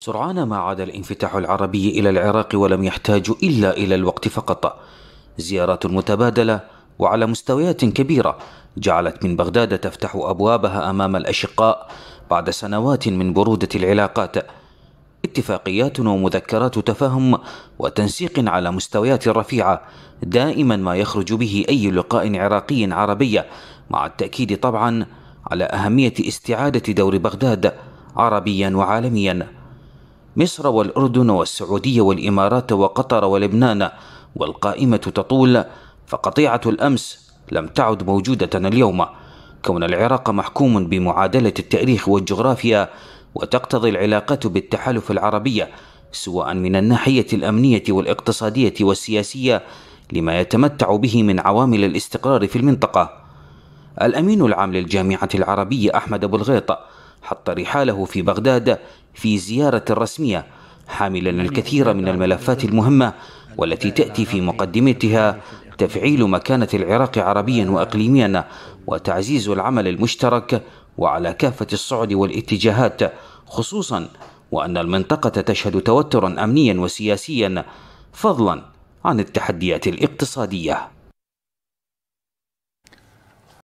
سرعان ما عاد الانفتاح العربي إلى العراق ولم يحتاج إلا إلى الوقت فقط زيارات متبادلة وعلى مستويات كبيرة جعلت من بغداد تفتح أبوابها أمام الأشقاء بعد سنوات من برودة العلاقات اتفاقيات ومذكرات تفاهم وتنسيق على مستويات رفيعة دائما ما يخرج به أي لقاء عراقي عربي مع التأكيد طبعا على أهمية استعادة دور بغداد عربيا وعالميا مصر والأردن والسعودية والإمارات وقطر ولبنان والقائمة تطول فقطيعة الأمس لم تعد موجودة اليوم كون العراق محكوم بمعادلة التاريخ والجغرافيا وتقتضي العلاقات بالتحالف العربية سواء من الناحية الأمنية والاقتصادية والسياسية لما يتمتع به من عوامل الاستقرار في المنطقة الأمين العام للجامعة العربية أحمد أبو الغيط حط رحاله في بغداد في زيارة رسمية حاملا الكثير من الملفات المهمة والتي تأتي في مقدمتها تفعيل مكانة العراق عربيا وأقليميا وتعزيز العمل المشترك وعلى كافة الصعد والاتجاهات خصوصا وأن المنطقة تشهد توترا أمنيا وسياسيا فضلا عن التحديات الاقتصادية